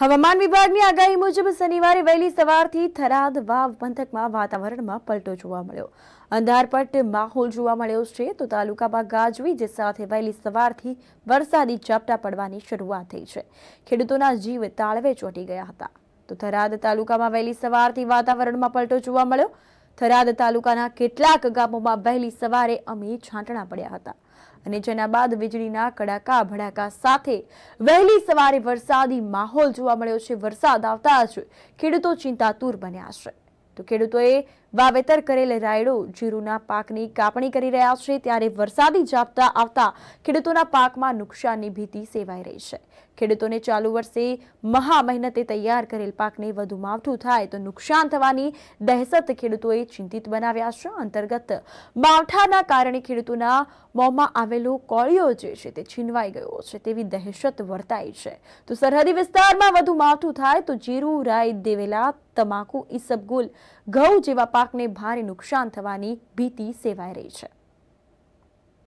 હવામાન વિભાગની આગાહી મુજબ શનિવારે વહેલી સવારથી થરાદ વાવ પંથકમાં વાતાવરણમાં પલટો જોવા મળ્યો અંધારપટ માહોલ જોવા મળ્યો છે તો તાલુકામાં ગાજવી જે સાથે વહેલી સવારથી વરસાદી ઝાપટા પડવાની શરૂઆત થઈ છે ખેડૂતોના જીવ તાળવે ચોંટી ગયા હતા તો થરાદ તાલુકામાં વહેલી સવારથી વાતાવરણમાં પલટો જોવા મળ્યો થરાદ તાલુકાના કેટલાક ગામોમાં વહેલી સવારે અમે છાંટણા પડ્યા હતા અને જેના બાદ વીજળીના કડાકા ભડાકા સાથે વહેલી સવારે વરસાદી માહોલ જોવા મળ્યો છે વરસાદ આવતા જ ખેડૂતો ચિંતાતુર બન્યા છે તો ખેડૂતોએ વાવેતર કરેલ રાયડો જીરુના પાકની કાપણી કરી રહ્યા છે ત્યારે વરસાદી ઝાપટા આવતા ખેડૂતોના પાકમાં નુકસાનની ભીતિ સેવાઈ રહી છે ખેડૂતોને ચાલુ વર્ષે મહા મહેનતે તૈયાર કરેલ પાકને વધુ માવઠું થાય તો નુકસાન થવાની દહેશત ખેડૂતોએ ચિંતિત બનાવ્યા છે અંતર્ગત માવઠાના કારણે ખેડૂતોના મોંમાં આવેલો કોળિયો જે છે તે છીનવાઈ ગયો છે તેવી દહેશત વર્તાય છે તો સરહદી વિસ્તારમાં વધુ માવઠું થાય તો જીરું રાય દેવેલા તમાકુ ઈસબગુલ ઘઉં જેવા પાકને ભારે નુકસાન થવાની ભીતિ સેવાઈ રહી છે